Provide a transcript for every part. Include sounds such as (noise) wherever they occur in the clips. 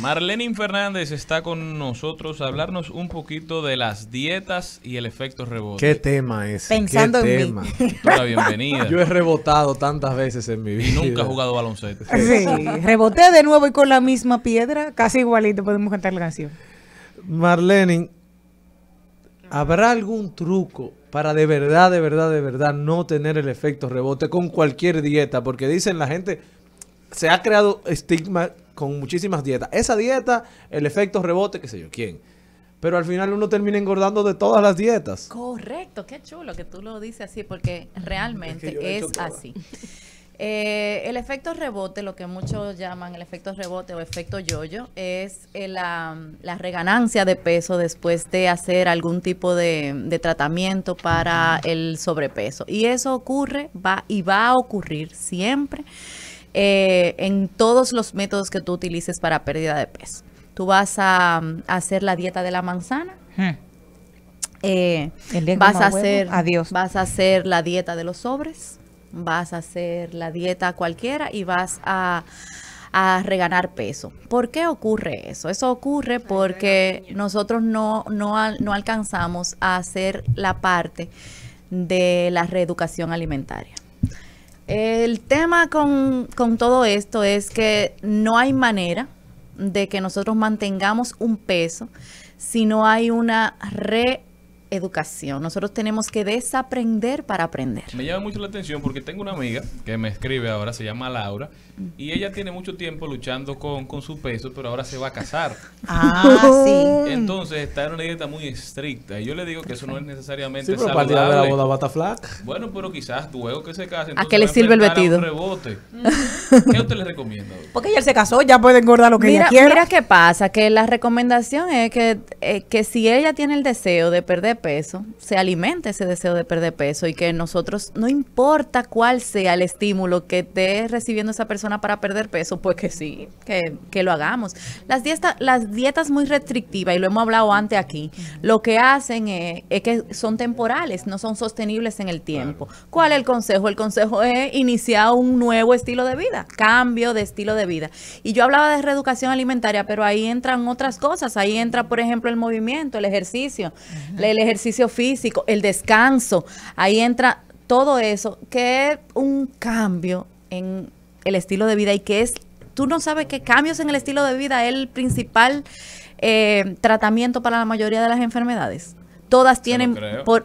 Marlene Fernández está con nosotros a hablarnos un poquito de las dietas y el efecto rebote. ¿Qué tema es? Pensando en mí. bienvenida. Yo he rebotado tantas veces en mi vida. Y nunca he jugado baloncesto. Sí, reboté de nuevo y con la misma piedra, casi igualito podemos cantar la canción. Marlene, ¿habrá algún truco para de verdad, de verdad, de verdad no tener el efecto rebote con cualquier dieta? Porque dicen la gente, se ha creado estigma con muchísimas dietas. Esa dieta, el efecto rebote, qué sé yo, quién. Pero al final uno termina engordando de todas las dietas. Correcto, qué chulo que tú lo dices así, porque realmente es, así. Eh, el efecto rebote, lo que muchos llaman el efecto rebote o efecto yoyo, es eh, la, reganancia de peso después de hacer algún tipo de, de, tratamiento para el sobrepeso. Y eso ocurre va, y va a ocurrir siempre eh, en todos los métodos que tú utilices para pérdida de peso. Tú vas a, mm, hacer la dieta de la manzana. Hmm. Eh, vas a hacer, Adiós. vas a hacer la dieta de los sobres, vas a hacer la dieta cualquiera y vas a reganar peso. ¿Por qué ocurre eso? Eso ocurre porque nosotros no, alcanzamos a hacer la parte de la reeducación alimentaria. El tema con, con todo esto es que no hay manera de que nosotros mantengamos un peso si no hay una re educación. Nosotros tenemos que desaprender para aprender. Me llama mucho la atención porque tengo una amiga que me escribe ahora, se llama Laura, y ella tiene mucho tiempo luchando con, su peso, pero ahora se va a casar. (laughs) Ah, sí. (laughs) Entonces está en una dieta muy estricta. Y yo le digo que eso no es necesariamente sí, pero saludable. De la boda flac. Bueno, pero quizás luego que se case. ¿A qué le sirve el vestido? Un rebote. (laughs) ¿Qué usted le recomienda? Porque ella se casó, ya puede engordar lo que ella quiera. Mira qué pasa, que la recomendación es que, eh, que si ella tiene el deseo de perder peso, se alimenta ese deseo de perder peso y que nosotros, no importa cuál sea el estímulo que esté recibiendo esa persona para perder peso, pues que sí, que, lo hagamos. Las, dietas, las dietas muy restrictivas, y lo hemos hablado antes aquí, lo que hacen es, que son temporales, no son sostenibles en el tiempo. ¿Cuál es el consejo? El consejo es iniciar un nuevo estilo de vida, cambio de estilo de vida. Y yo hablaba de reeducación alimentaria, pero ahí entran otras cosas, ahí entra, por ejemplo, el movimiento, el ejercicio. la ejercicio físico, el descanso, ahí entra todo eso, que es un cambio en el estilo de vida y que es, tú no sabes qué cambios en el estilo de vida es el principal eh, tratamiento para la mayoría de las enfermedades. Todas tienen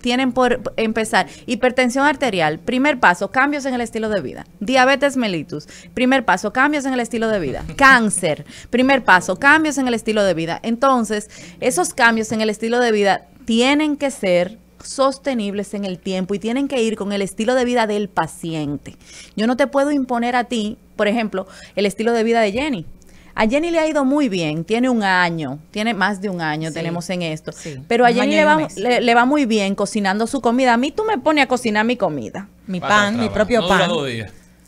tienen por empezar. Hipertensión arterial, primer paso, cambios en el estilo de vida. Diabetes mellitus, primer paso, cambios en el estilo de vida. (laughs) Cáncer, primer paso, cambios en el estilo de vida. Entonces, esos cambios en el estilo de vida tienen que ser sostenibles en el tiempo y tienen que ir con el estilo de vida del paciente. Yo no te puedo imponer a ti, por ejemplo, el estilo de vida de Jenny. A Jenny le ha ido muy bien, tiene un año, tiene más de un año tenemos en esto, pero a Jenny le va, muy bien cocinando su comida. A mí tú me pones a cocinar mi comida. Mi pan, mi propio pan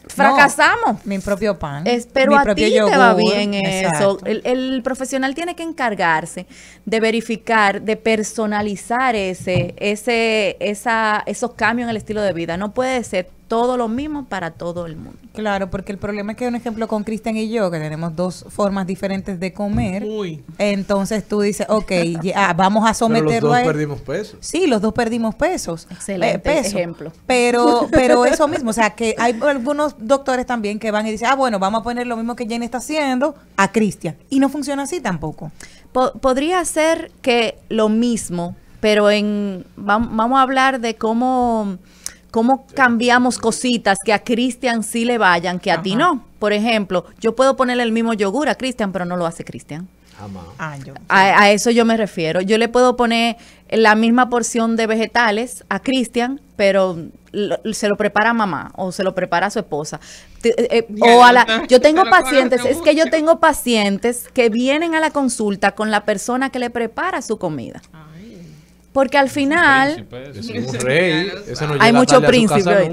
fracasamos. mi propio pan. Es, pero a ti te va bien eso. El, el, profesional tiene que encargarse de verificar, de personalizar ese, ese, esa, esos cambios en el estilo de vida. No puede ser todo lo mismo para todo el mundo. Claro, porque el problema es que, un ejemplo, con Cristian y yo, que tenemos dos formas diferentes de comer, Uy. entonces tú dices, ok, ah, vamos a someterlo pero los dos perdimos peso. Sí, los dos perdimos peso. Eh, Excelente ejemplo. Pero, (laughs) pero eso mismo, o sea, que hay algunos doctores también que van y dicen, ah, bueno, vamos a poner lo mismo que Jane está haciendo a Cristian. Y no funciona así tampoco. podría ser que lo mismo, pero en, vamos a hablar de cómo cómo cambiamos cositas que a Cristian sí le vayan, que a ti no. Por ejemplo, yo puedo ponerle el mismo yogur a Cristian, pero no lo hace Cristian. Ah, a, eso yo me refiero. Yo le puedo poner la misma porción de vegetales a Cristian, pero se lo prepara mamá o se lo prepara su esposa. Eh, eh, yo tengo (laughs) pacientes, es que yo tengo pacientes que vienen a la consulta con la persona que le prepara su comida. Ah. Porque al final hay mucho príncipe.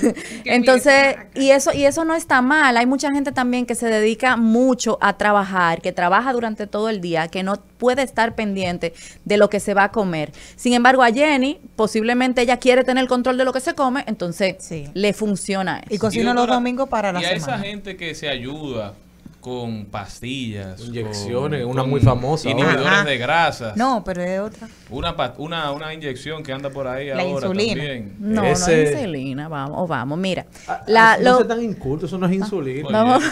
(laughs) Entonces, y eso y eso no está mal. Hay mucha gente también que se dedica mucho a trabajar, que trabaja durante todo el día, que no puede estar pendiente de lo que se va a comer. Sin embargo, a Jenny posiblemente ella quiere tener control de lo que se come, entonces le funciona eso. Y cocina los domingos para la semana. Y a esa gente que se ayuda con pastillas, inyecciones, una muy famosa, inhibidores de grasas. No, pero es otra. Una, una, una inyección que anda por ahí la ahora insulina. también. No, no insulina, vamos, vamos, mira. Ah, la, ah, tan inculto, eso no es ah, insulina. vamos,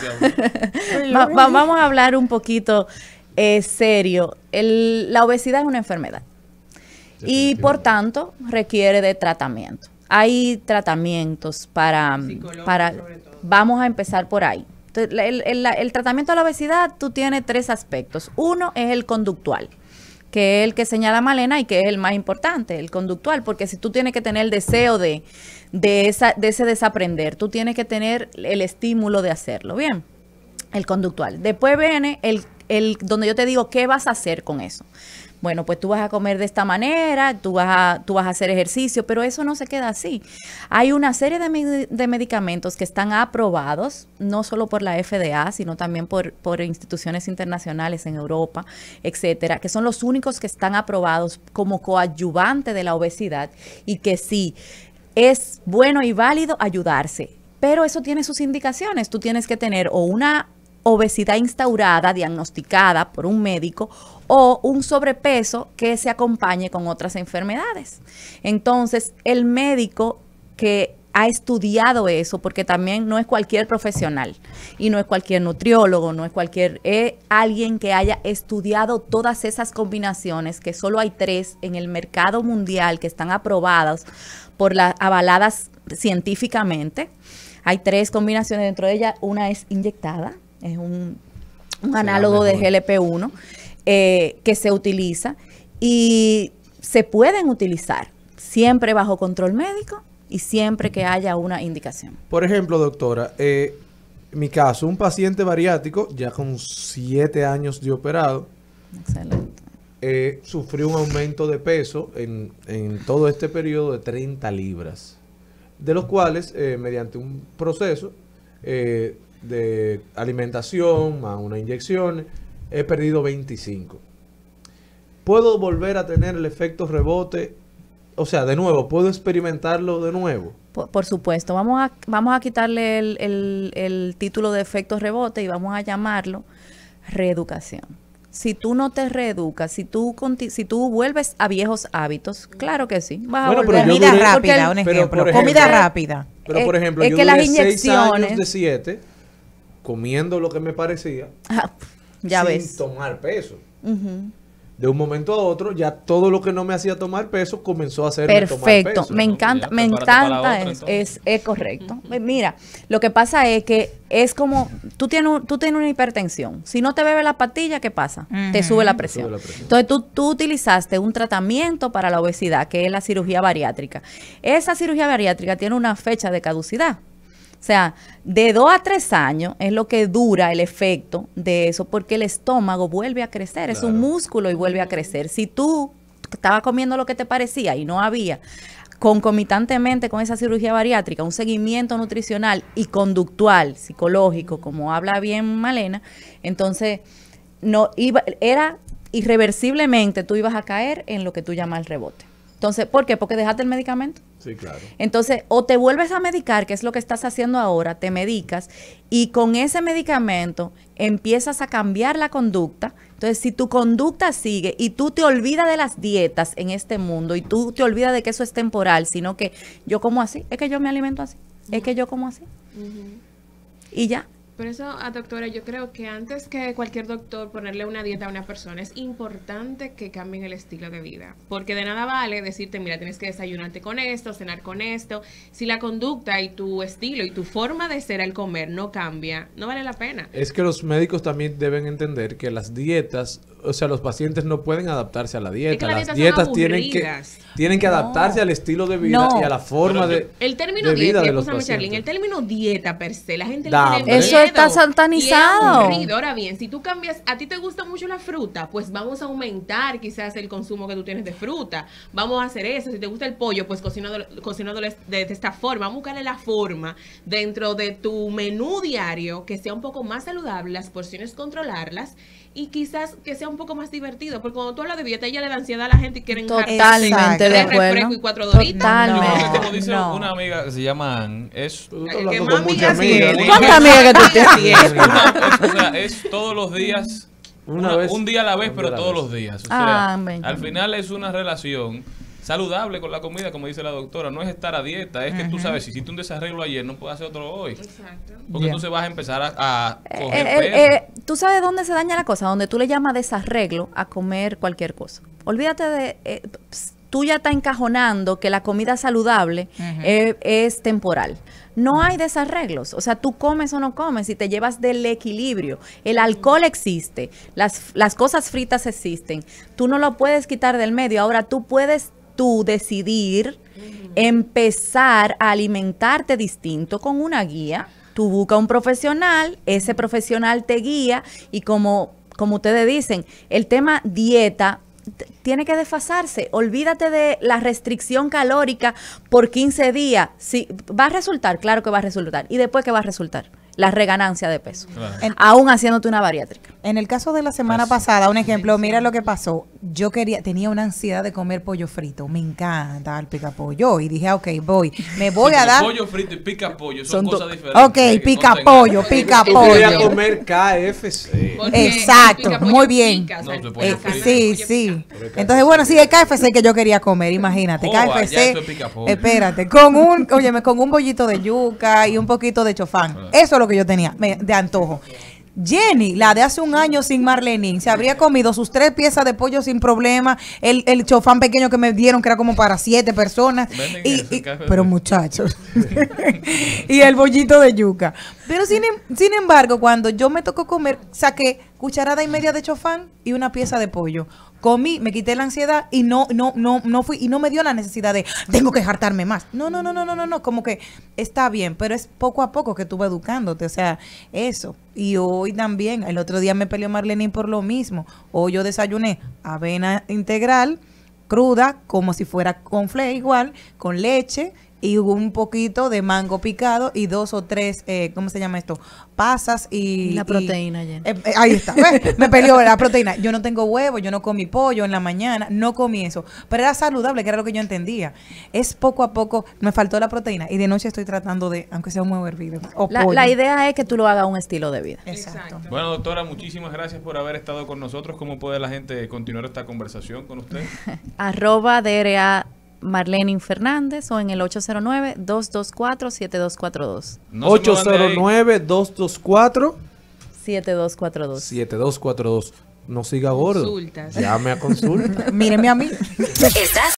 (laughs) vamos a hablar un poquito eh, serio. El, la obesidad es una enfermedad y por tanto requiere de tratamiento. Hay tratamientos para, para vamos a empezar por ahí. El, el, tratamiento de la obesidad tú tienes tres aspectos. Uno es el conductual, que es el que señala Malena y que es el más importante, el conductual, porque si tú tienes que tener el deseo de, de, esa, de ese desaprender, tú tienes que tener el estímulo de hacerlo. Bien, el conductual. Después viene el, el donde yo te digo qué vas a hacer con eso bueno, pues tú vas a comer de esta manera, tú vas a, tú vas a hacer ejercicio, pero eso no se queda así. Hay una serie de, medicamentos que están aprobados, no solo por la FDA, sino también por, por instituciones internacionales en Europa, etcétera, que son los únicos que están aprobados como coadyuvante de la obesidad y que sí es bueno y válido ayudarse. Pero eso tiene sus indicaciones. Tú tienes que tener o una obesidad instaurada, diagnosticada por un médico, o un sobrepeso que se acompañe con otras enfermedades. Entonces, el médico que ha estudiado eso, porque también no es cualquier profesional y no es cualquier nutriólogo, no es cualquier alguien que haya estudiado todas esas combinaciones, que solo hay tres en el mercado mundial que están aprobadas por las avaladas científicamente. Hay tres combinaciones dentro de ella, una es inyectada, es un, análogo de GLP-1 eh, que se utiliza y se pueden utilizar siempre bajo control médico y siempre que haya una indicación. Por ejemplo, doctora, eh, mi caso, un paciente bariático, ya con siete años de operado. Excelente. Eh, sufrió un aumento de peso en, todo este periodo de 30 libras, de los cuales, mediante un proceso, eh, de alimentación, a una inyección, he perdido 25. ¿Puedo volver a tener el efecto rebote? O sea, de nuevo, ¿puedo experimentarlo de nuevo? Por, supuesto, vamos a, vamos a quitarle el, el, el título de efecto rebote y vamos a llamarlo reeducación. Si tú no te reeducas, si tú si tú vuelves a viejos hábitos, claro que sí. Comida rápida, un ejemplo. Comida rápida. Pero por ejemplo, yo que las inyecciones, de comiendo lo que me parecía, ah, sin tomar peso. De un momento a otro, ya todo lo que no me hacía tomar peso comenzó a hacerme Perfecto. tomar peso. Me encanta, me encanta, es, correcto. Eh, mira, lo que pasa es que es como, tú tienes, tú tienes una hipertensión. Si no te bebes la pastilla, ¿qué pasa? te, sube la presión. Entonces tú, tú utilizaste un tratamiento para la obesidad, que es la cirugía bariátrica. Esa cirugía bariátrica tiene una fecha de caducidad. O sea, de dos a tres años es lo que dura el efecto de eso, porque el estómago vuelve a crecer, es un músculo y vuelve a crecer. Si tú estabas comiendo lo que te parecía y no había, concomitantemente con esa cirugía bariátrica, un seguimiento nutricional y conductual, psicológico, como habla bien Malena, entonces no iba, era irreversiblemente tú ibas a caer en lo que tú llamas el rebote. Entonces, ¿por qué? Porque dejaste el medicamento. Sí, claro. Entonces, o te vuelves a medicar, que es lo que estás haciendo ahora, te medicas y con ese medicamento empiezas a cambiar la conducta. Entonces, si tu conducta sigue y tú te olvidas de las dietas en este mundo y tú te olvidas de que eso es temporal, sino que yo como así, es que yo me alimento así, es que yo como así. Y ya, por eso, a ah, doctora, yo creo que antes que cualquier doctor ponerle una dieta a una persona, es importante que cambien el estilo de vida. Porque de nada vale decirte, mira, tienes que desayunarte con esto, cenar con esto. Si la conducta y tu estilo y tu forma de ser al comer no cambia, no vale la pena. Es que los médicos también deben entender que las dietas, o sea, los pacientes no pueden adaptarse a la dieta. las, dietas, tienen que, tienen que adaptarse al estilo de vida y a la forma de. El término dieta, vida de los el término dieta per se, la gente lo tiene. Eso está santanizado Ahora bien, si tú cambias, a ti te gusta mucho la fruta, pues vamos a aumentar quizás el consumo que tú tienes de fruta. Vamos a hacer eso. Si te gusta el pollo, pues cocinado, de, de, esta forma. Vamos a buscarle la forma dentro de tu menú diario que sea un poco más saludable, las porciones controlarlas y quizás que sea un poco más divertido, porque cuando tú hablas de ella le da ansiedad, la gente y quiere Totalmente de refresco y cuatro doritas. Totalmente. como dice una amiga que se llama Ann, es... Que amiga que tú tienes? es todos los días... un día a la vez, pero todos los días. O ah, sea, al final es una relación saludable con la comida, como dice la doctora. No es estar a dieta, es que tú sabes, si hiciste un desarreglo ayer, no puedes hacer otro hoy. Exacto. Porque tú se vas a empezar a, eh, coger eh, eh, tú sabes dónde se daña la cosa, donde tú le llamas desarreglo a comer cualquier cosa. Olvídate de... tú ya estás encajonando que la comida saludable es, temporal. No hay desarreglos, o sea, tú comes o no comes y te llevas del equilibrio. El alcohol existe, las, las cosas fritas existen, tú no lo puedes quitar del medio, ahora tú puedes tú decidir empezar a alimentarte distinto con una guía. Tú busca un profesional, ese profesional te guía y como, como ustedes dicen, el tema dieta tiene que desfasarse. Olvídate de la restricción calórica por 15 días. ¿Va a resultar? Claro que va a resultar. ¿Y después qué va a resultar? la reganancia de peso, aún haciéndote una bariátrica. En el caso de la semana pasada, un ejemplo, mira lo que pasó. Yo quería, tenía una ansiedad de comer pollo frito, me encanta el pica pollo y dije, ah, ok, voy, me voy a dar... Pollo frito y pica pollo, son, cosas diferentes. Ok, pica eh, pollo, pica pollo. Voy a comer KFC. Exacto, muy bien. sí, sí. Entonces, bueno, sí, el KFC que yo quería comer, imagínate, oh, KFC, espérate, con un, (laughs) óyeme, con un bollito de yuca y un poquito de chofán. Ah. Eso es lo que yo tenía, de antojo. Jenny, la de hace un año sin Marlenín, se habría comido sus tres piezas de pollo sin problema, el, el chofán pequeño que me dieron, que era como para siete personas. Y, pero muchachos. (laughs) y el bollito de yuca. Pero sin, em, sin embargo, cuando yo me tocó comer, saqué cucharada y media de chofán y una pieza de pollo comí, me quité la ansiedad y no, no, no, no fui, y no me dio la necesidad de tengo que hartarme más. No, no, no, no, no, no, no, como que está bien, pero es poco a poco que estuve educándote, o sea, eso. Y hoy también, el otro día me peleó Marlene por lo mismo. Hoy yo desayuné avena integral, cruda, como si fuera con fle igual, con leche y un poquito de mango picado y dos o tres, eh, ¿cómo se llama esto? Pasas y... La proteína, eh, eh, Ahí está, me peleó la proteína. Yo no tengo huevo, yo no comí pollo en la mañana, no comí eso. Pero era saludable, que era lo que yo entendía. Es poco a poco, me faltó la proteína y de noche estoy tratando de, aunque sea un huevo hervido. la, idea es que tú lo hagas un estilo de vida. Exacto. Bueno, doctora, muchísimas gracias por haber estado con nosotros. ¿Cómo puede la gente continuar esta conversación con usted? (laughs) Arroba DRA Marlene Fernández o en el 809-224-7242. 809-224. 7242. 7242. No siga gordo. Consulta. Llame a consulta. (laughs) Míreme a mí. Estás